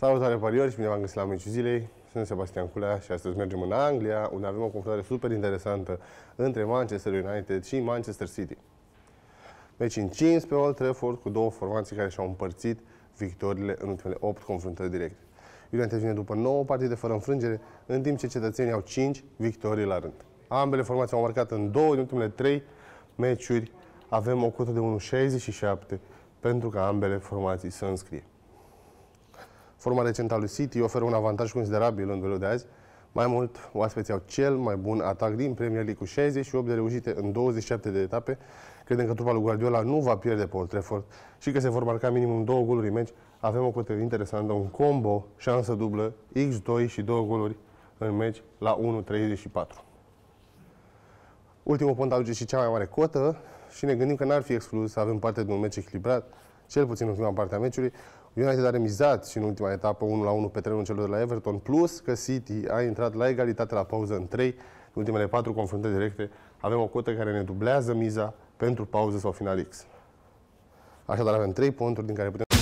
Salutare pariori și bine v-am găsit la Miciu zilei. Sunt Sebastian Culea și astăzi mergem în Anglia, unde avem o confruntare super interesantă între Manchester United și Manchester City. Meci 5 pe Old Trafford cu două formații care și-au împărțit victorile în ultimele 8 confruntări directe. United vine după 9 partide fără înfrângere, în timp ce cetățenii au 5 victorii la rând. Ambele formații au marcat în două din ultimele 3 meciuri. Avem o cotă de 1,67 pentru ca ambele formații să înscrie. Forma recentă a lui City oferă un avantaj considerabil în duelul de azi. Mai mult, oaspeții au cel mai bun atac din Premier League cu 68 de reușite în 27 de etape. Credem că trupa lui Guardiola nu va pierde pe Old Trafford și că se vor marca minimum două goluri în meci. Avem o cotă interesantă, un combo, șansă dublă, X2 și două goluri în meci la 1.34. Ultimul pont aduce și cea mai mare cotă și ne gândim că n-ar fi exclus să avem parte de un meci echilibrat, cel puțin în prima parte a meciului. United a remizat și în ultima etapă 1-1 pe terenul celor de la Everton, plus că City a intrat la egalitate la pauză în 3, în ultimele 4 confruntări directe. Avem o cotă care ne dublează miza pentru pauză sau final X. Așadar avem 3 ponturi din care putem...